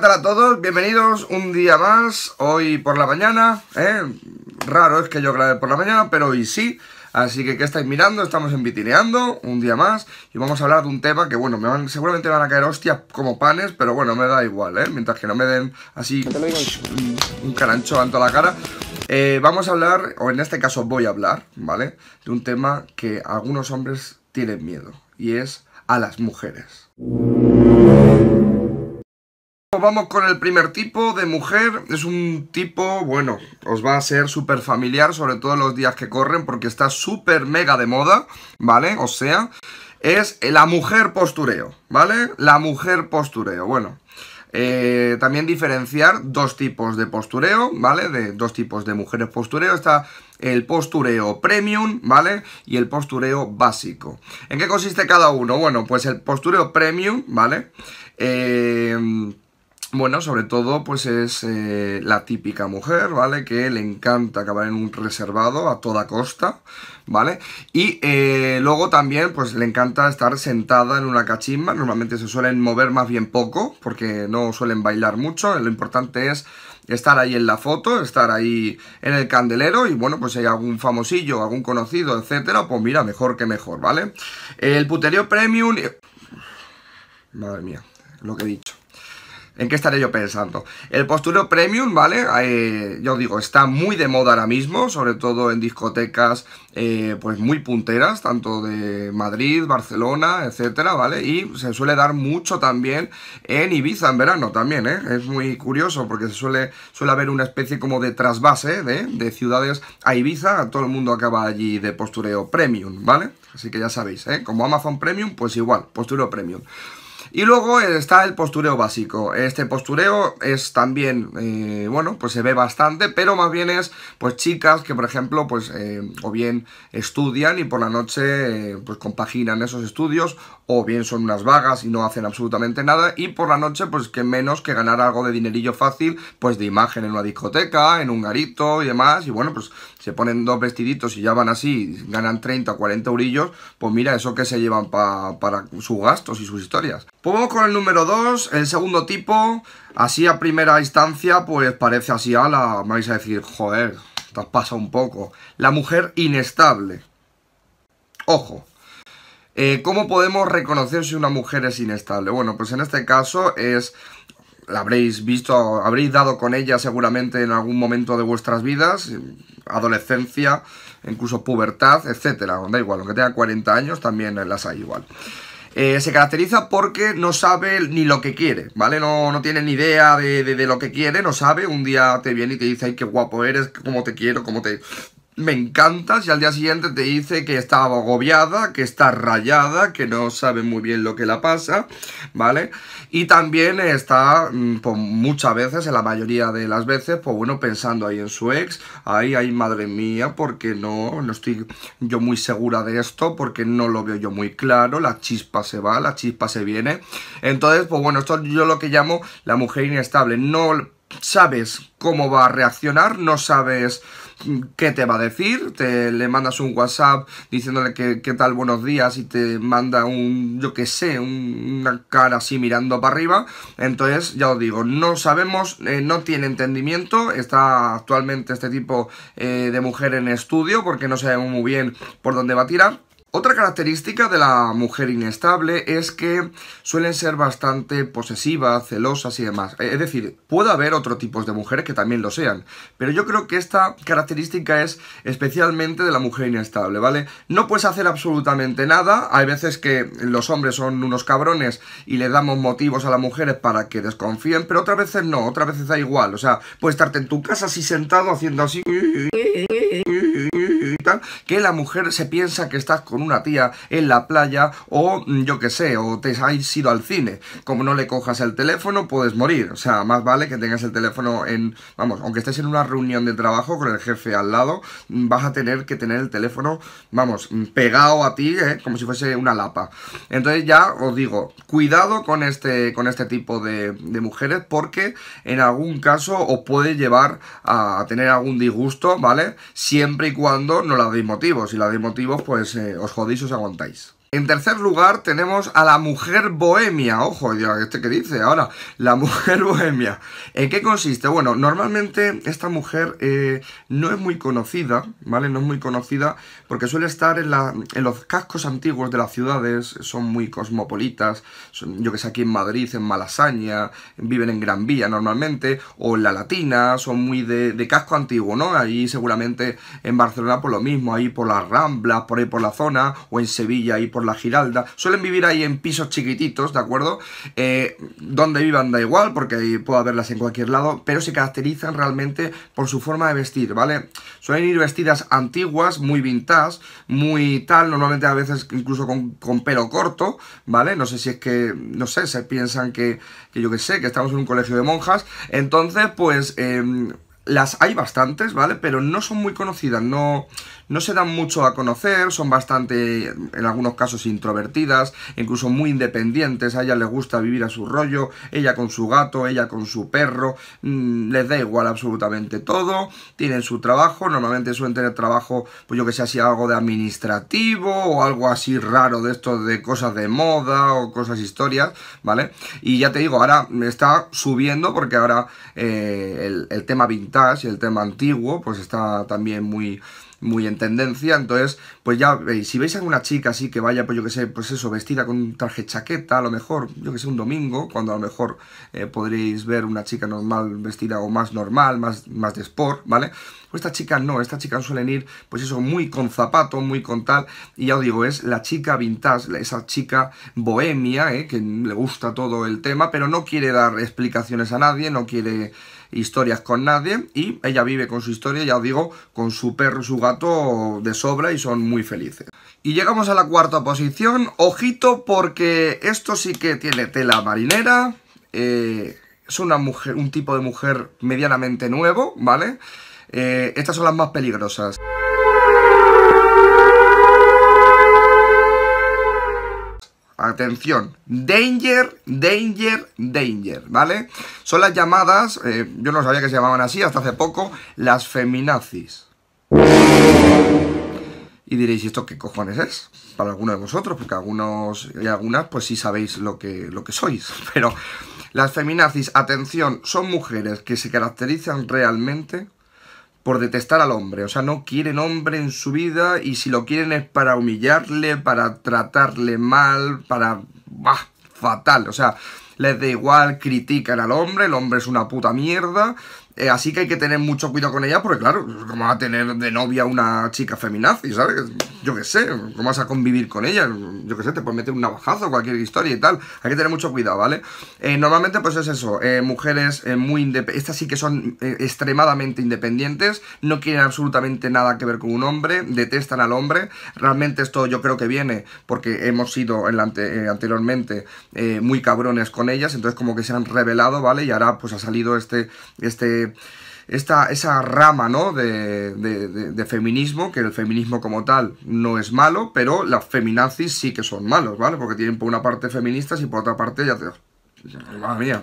Hola a todos? Bienvenidos un día más, hoy por la mañana, ¿eh? Raro es que yo grabe por la mañana, pero hoy sí. Así que, ¿qué estáis mirando? Estamos en un día más, y vamos a hablar de un tema que, bueno, me van, seguramente van a caer hostias como panes, pero bueno, me da igual, ¿eh? Mientras que no me den así un carancho toda la cara. Eh, vamos a hablar, o en este caso voy a hablar, ¿vale? De un tema que algunos hombres tienen miedo, y es a las mujeres vamos con el primer tipo de mujer. Es un tipo, bueno, os va a ser súper familiar, sobre todo los días que corren, porque está súper mega de moda, ¿vale? O sea, es la mujer postureo, ¿vale? La mujer postureo, bueno. Eh, también diferenciar dos tipos de postureo, ¿vale? De dos tipos de mujeres postureo. Está el postureo premium, ¿vale? Y el postureo básico. ¿En qué consiste cada uno? Bueno, pues el postureo premium, ¿vale? Eh bueno, sobre todo, pues es eh, la típica mujer, ¿vale? Que le encanta acabar en un reservado a toda costa, ¿vale? Y eh, luego también, pues le encanta estar sentada en una cachimba. Normalmente se suelen mover más bien poco, porque no suelen bailar mucho. Lo importante es estar ahí en la foto, estar ahí en el candelero y bueno, pues si hay algún famosillo, algún conocido, etcétera, pues mira, mejor que mejor, ¿vale? El puterío premium... Eh, madre mía, lo que he dicho. ¿En qué estaré yo pensando? El postureo premium, ¿vale? Eh, yo digo, está muy de moda ahora mismo, sobre todo en discotecas eh, pues muy punteras, tanto de Madrid, Barcelona, etcétera, ¿vale? Y se suele dar mucho también en Ibiza en verano también, ¿eh? Es muy curioso porque se suele, suele haber una especie como de trasvase de, ¿eh? de ciudades a Ibiza, todo el mundo acaba allí de postureo premium, ¿vale? Así que ya sabéis, ¿eh? Como Amazon Premium, pues igual, postureo premium. Y luego eh, está el postureo básico. Este postureo es también, eh, bueno, pues se ve bastante, pero más bien es, pues chicas que, por ejemplo, pues eh, o bien estudian y por la noche, pues compaginan esos estudios, o bien son unas vagas y no hacen absolutamente nada, y por la noche, pues que menos que ganar algo de dinerillo fácil, pues de imagen en una discoteca, en un garito y demás, y bueno, pues se ponen dos vestiditos y ya van así, ganan 30 o 40 eurillos, pues mira eso que se llevan para sus gastos y sus historias. Pues vamos con el número 2, el segundo tipo, así a primera instancia, pues parece así, a la vais a decir, joder, te has pasado un poco. La mujer inestable. Ojo, eh, ¿Cómo podemos reconocer si una mujer es inestable? Bueno, pues en este caso es la habréis visto, habréis dado con ella seguramente en algún momento de vuestras vidas, adolescencia, incluso pubertad, etcétera. Da igual, aunque tenga 40 años, también las hay igual. Eh, se caracteriza porque no sabe ni lo que quiere, ¿vale? No, tiene ni idea de, de, lo que quiere, no sabe. Un día te viene y te dice, ay, qué guapo eres, cómo te quiero, cómo te, me encanta si al día siguiente te dice que está agobiada, que está rayada, que no sabe muy bien lo que la pasa, ¿vale? Y también está, mm, pues muchas veces, en la mayoría de las veces, pues bueno, pensando ahí en su ex, ahí, ahí, madre mía, porque no, no estoy yo muy segura de esto, porque no lo veo yo muy claro, la chispa se va, la chispa se viene. Entonces, pues bueno, esto yo lo que llamo la mujer inestable, no sabes cómo va a reaccionar, no sabes ¿qué te va a decir? Te, le mandas un WhatsApp diciéndole que, qué tal, buenos días y te manda un, yo qué sé, una cara así mirando para arriba. Entonces, ya os digo, no sabemos, eh, no tiene entendimiento, está actualmente este tipo eh, de mujer en estudio porque no sabemos muy bien por dónde va a tirar. Otra característica de la mujer inestable es que suelen ser bastante posesivas, celosas y demás. Eh, es decir, puede haber otro tipo de mujeres que también lo sean, pero yo creo que esta característica es especialmente de la mujer inestable, ¿vale? No puedes hacer absolutamente nada, hay veces que los hombres son unos cabrones y le damos motivos a las mujeres para que desconfíen, pero otras veces no, otras veces da igual, o sea, puedes estarte en tu casa así sentado haciendo así que la mujer se piensa que estás con una tía en la playa o mm, yo que sé, o te has ido al cine. Como no le cojas el teléfono, puedes morir. O sea, más vale que tengas el teléfono en, vamos, aunque estés en una reunión de trabajo con el jefe al lado, mm, vas a tener que tener el teléfono, vamos, mm, pegado a ti, ¿eh? como si fuese una lapa. Entonces ya os digo, cuidado con este, con este tipo de, de mujeres porque en algún caso os puede llevar a tener algún disgusto, ¿vale? Siempre y cuando no la de motivos. y la de motivos, pues eh, os jodéis, os aguantáis. En tercer lugar tenemos a la mujer bohemia. Ojo, ¿este que dice? Ahora, la mujer bohemia. ¿En qué consiste? Bueno, normalmente esta mujer eh, no es muy conocida, ¿vale? No es muy conocida porque suele estar en, los cascos antiguos de las ciudades, son muy cosmopolitas, yo que sé, aquí en Madrid, en Malasaña, viven en Gran Vía normalmente, o en La Latina, son muy de, de casco antiguo, ¿no? Ahí seguramente en Barcelona por lo mismo, ahí por las Ramblas, por ahí por la zona, o en Sevilla ahí por por la Giralda, suelen vivir ahí en pisos chiquititos, ¿de acuerdo? Eh, donde vivan da igual, porque puedo verlas en cualquier lado, pero se caracterizan realmente por su forma de vestir, ¿vale? Suelen ir vestidas antiguas, muy vintage, muy tal, normalmente a veces incluso con, pelo corto, ¿vale? No sé si es que, no sé, se piensan que, que yo qué sé, que estamos en un colegio de monjas, entonces pues... Em, las hay bastantes, ¿vale? Pero no son muy conocidas, no, no se dan mucho a conocer, son bastante, en algunos casos, introvertidas, incluso muy independientes, a ella le gusta vivir a su rollo, ella con su gato, ella con su perro, mm, les da igual absolutamente todo, tienen su trabajo, normalmente suelen tener trabajo, pues yo que sé, así algo de administrativo o algo así raro de estos de cosas de moda o cosas historias, ¿vale? Y ya te digo, ahora me está subiendo porque ahora eh, el, el tema vintage, el tema antiguo, pues está también muy muy en tendencia. Entonces, pues ya, veis, eh, si veis a alguna chica así que vaya, pues yo que sé, pues eso, vestida con un traje chaqueta, a lo mejor, yo que sé, un domingo, cuando a lo mejor eh, podréis ver una chica normal vestida o más normal, más, más de sport, ¿vale? Pues esta chica no, esta chica suelen ir, pues eso, muy con zapato, muy con tal, y ya os digo, es la chica vintage, esa chica bohemia, eh, que le gusta todo el tema, pero no quiere dar explicaciones a nadie, no quiere historias con nadie y ella vive con su historia, ya os digo, con su perro su gato de sobra y son muy felices. Y llegamos a la cuarta posición, ojito porque esto sí que tiene tela marinera, eh, es una mujer, un tipo de mujer medianamente nuevo, ¿vale? Eh, estas son las más peligrosas. atención, danger, danger, danger, ¿vale? Son las llamadas, eh, yo no sabía que se llamaban así hasta hace poco, las feminazis. Y diréis, ¿y esto qué cojones es? Para algunos de vosotros, porque algunos y algunas pues sí sabéis lo que, lo que sois, pero las feminazis, atención, son mujeres que se caracterizan realmente por detestar al hombre. O sea, no quieren hombre en su vida y si lo quieren es para humillarle, para tratarle mal, para... Bah, fatal. O sea, les da igual, critican al hombre, el hombre es una puta mierda eh, así que hay que tener mucho cuidado con ella, porque claro, ¿cómo vas a tener de novia una chica y ¿sabes? Yo qué sé, ¿cómo vas a convivir con ella? Yo qué sé, te puedes meter un navajazo, cualquier historia y tal. Hay que tener mucho cuidado, ¿vale? Eh, normalmente, pues es eso, eh, mujeres muy independientes, estas sí que son extremadamente independientes, no quieren absolutamente nada que ver con un hombre, detestan al hombre. Realmente esto yo creo que viene porque hemos sido anteriormente muy cabrones con ellas, entonces como que se han revelado, ¿vale? Y ahora pues ha salido este... este esa rama ¿no? de, de, feminismo, que el feminismo como tal no es malo, pero las feminazis sí que son malos, ¿vale? Porque tienen por una parte feministas y por otra parte, ya te madre mía,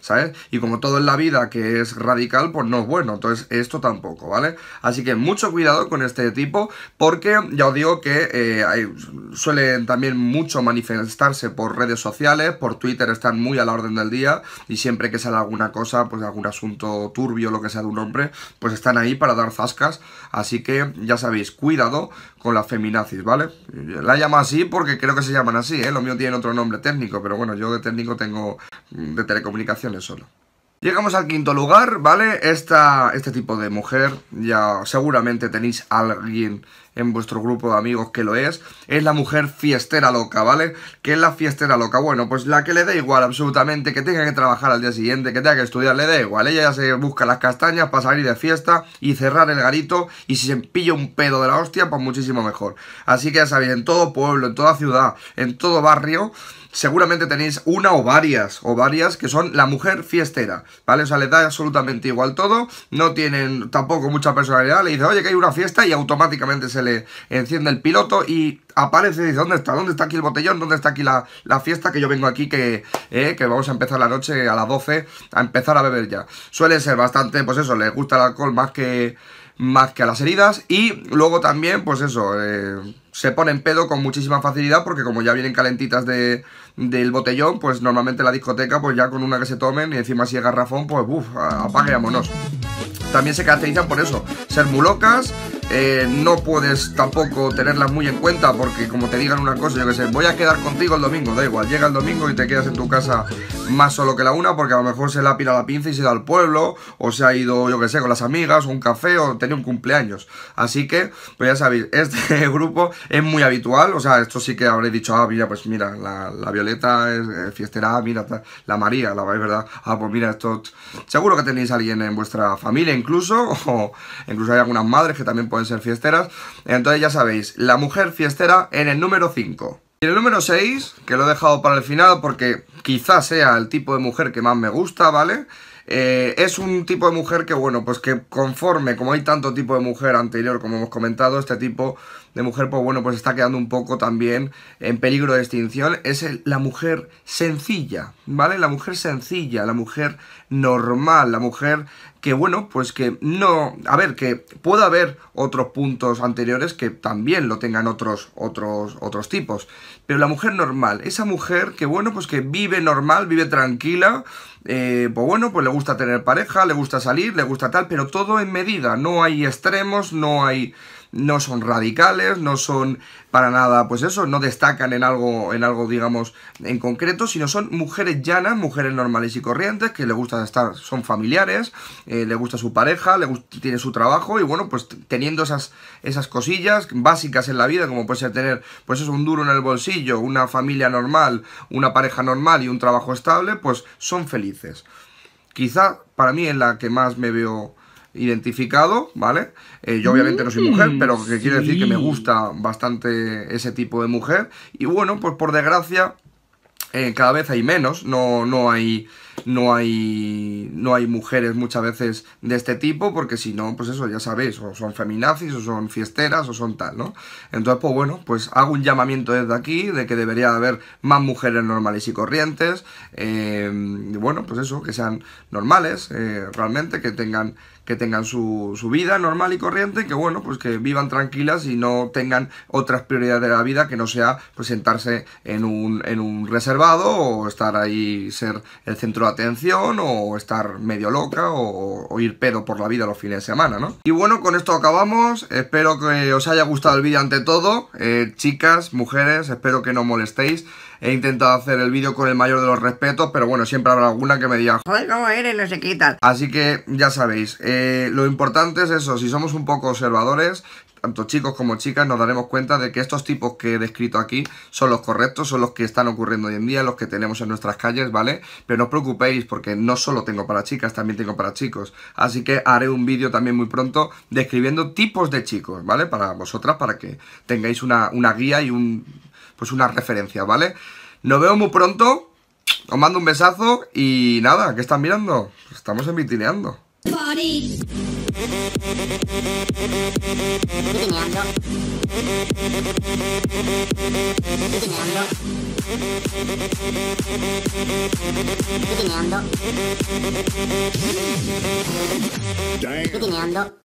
¿sabes? Y como todo en la vida que es radical, pues no es bueno, entonces esto tampoco, ¿vale? Así que mucho cuidado con este tipo, porque ya os digo que eh, suelen también mucho manifestarse por redes sociales, por Twitter están muy a la orden del día, y siempre que sale alguna cosa, pues algún asunto turbio, lo que sea de un hombre, pues están ahí para dar zascas, así que ya sabéis, cuidado con la feminazis, ¿vale? La llamo así porque creo que se llaman así, ¿eh? Lo mío tiene otro nombre técnico, pero bueno, yo de técnico tengo mm, de telecomunicaciones solo. Llegamos al quinto lugar, ¿vale? este tipo de mujer, ya seguramente tenéis a alguien en vuestro grupo de amigos que lo es, es la mujer fiestera loca, ¿vale? Que es la fiestera loca? Bueno, pues la que le da igual absolutamente, que tenga que trabajar al día siguiente, que tenga que estudiar, le da igual. Ella ya se busca las castañas para salir de fiesta y cerrar el garito y si se pilla un pedo de la hostia, pues muchísimo mejor. Así que ya sabéis, en todo pueblo, en toda ciudad, en todo barrio, seguramente tenéis una o varias, o varias que son la mujer fiestera, ¿vale? O sea, les da absolutamente igual todo, no tienen tampoco mucha personalidad, le dice, oye, que hay una fiesta y automáticamente se le enciende el piloto y aparece y dice, ¿dónde está? ¿Dónde está aquí el botellón? ¿Dónde está aquí la, fiesta? Que yo vengo aquí, que, eh, que vamos a empezar la noche a las 12 a empezar a beber ya. Suele ser bastante, pues eso, le gusta el alcohol más que, más que a las heridas y luego también, pues eso... Eh, se pone en pedo con muchísima facilidad porque como ya vienen calentitas de, del botellón, pues normalmente la discoteca, pues ya con una que se tomen y encima si es garrafón, pues uff, vámonos También se caracterizan por eso, ser muy locas, eh, no puedes tampoco tenerlas muy en cuenta porque como te digan una cosa, yo que sé, voy a quedar contigo el domingo, da igual, llega el domingo y te quedas en tu casa más solo que la una porque a lo mejor se la pira la pinza y se da al pueblo o se ha ido, yo que sé, con las amigas o un café o tenía un cumpleaños. Así que, pues ya sabéis, este grupo es muy habitual, o sea, esto sí que habréis dicho, ah, mira, pues mira, la, Violeta es, eh, fiestera, ah, mira, la María, la vais, ¿verdad? Ah, pues mira, esto... Seguro que tenéis alguien en vuestra familia incluso, o incluso hay algunas madres que también pueden ser fiesteras. Entonces ya sabéis, la mujer fiestera en el número 5. Y el número 6, que lo he dejado para el final porque quizás sea el tipo de mujer que más me gusta, ¿vale? Eh, es un tipo de mujer que, bueno, pues que conforme, como hay tanto tipo de mujer anterior, como hemos comentado, este tipo de mujer, pues bueno, pues está quedando un poco también en peligro de extinción, es la mujer sencilla, ¿vale? La mujer sencilla, la mujer normal, la mujer que bueno, pues que no, a ver, que pueda haber otros puntos anteriores que también lo tengan otros, otros, otros tipos, pero la mujer normal, esa mujer que bueno, pues que vive normal, vive tranquila, eh, pues bueno, pues le gusta tener pareja, le gusta salir, le gusta tal, pero todo en medida, no hay extremos, no hay no son radicales, no son para nada, pues eso, no destacan en algo, en algo, digamos, en concreto, sino son mujeres llanas, mujeres normales y corrientes, que le gusta estar, son familiares, eh, le gusta su pareja, le tiene su trabajo, y bueno, pues teniendo esas, esas cosillas básicas en la vida, como puede ser tener, pues eso, un duro en el bolsillo, una familia normal, una pareja normal y un trabajo estable, pues son felices. Quizá para mí es la que más me veo identificado, ¿vale? Eh, yo obviamente no soy mm, mujer, pero que quiere decir que me gusta bastante ese tipo de mujer. Y bueno, pues por desgracia, eh, cada vez hay menos, no, no hay no hay, no hay mujeres muchas veces de este tipo, porque si no, pues eso, ya sabéis, o son feminazis, o son fiesteras, o son tal, ¿no? Entonces, pues bueno, pues hago un llamamiento desde aquí de que debería haber más mujeres normales y corrientes, eh, bueno, pues eso, que sean normales, eh, realmente, que tengan que tengan su, su, vida normal y corriente, que bueno, pues que vivan tranquilas y no tengan otras prioridades de la vida que no sea pues sentarse en un, en un reservado o estar ahí, ser el centro atención o estar medio loca o, ir pedo por la vida los fines de semana, ¿no? Y bueno, con esto acabamos. Espero que os haya gustado el vídeo ante todo. Eh, chicas, mujeres, espero que no molestéis. He intentado hacer el vídeo con el mayor de los respetos, pero bueno, siempre habrá alguna que me diga, joder, ¿cómo eres? No sé qué Así que ya sabéis, eh, lo importante es eso, si somos un poco observadores, tanto chicos como chicas, nos daremos cuenta de que estos tipos que he descrito aquí son los correctos, son los que están ocurriendo hoy en día, los que tenemos en nuestras calles, ¿vale? Pero no os preocupéis porque no solo tengo para chicas, también tengo para chicos. Así que haré un vídeo también muy pronto describiendo tipos de chicos, ¿vale? Para vosotras, para que tengáis una, guía y un pues una referencia, ¿vale? Nos vemos muy pronto. Os mando un besazo y nada, ¿qué están mirando? Estamos vitileando. Lineando. Lineando.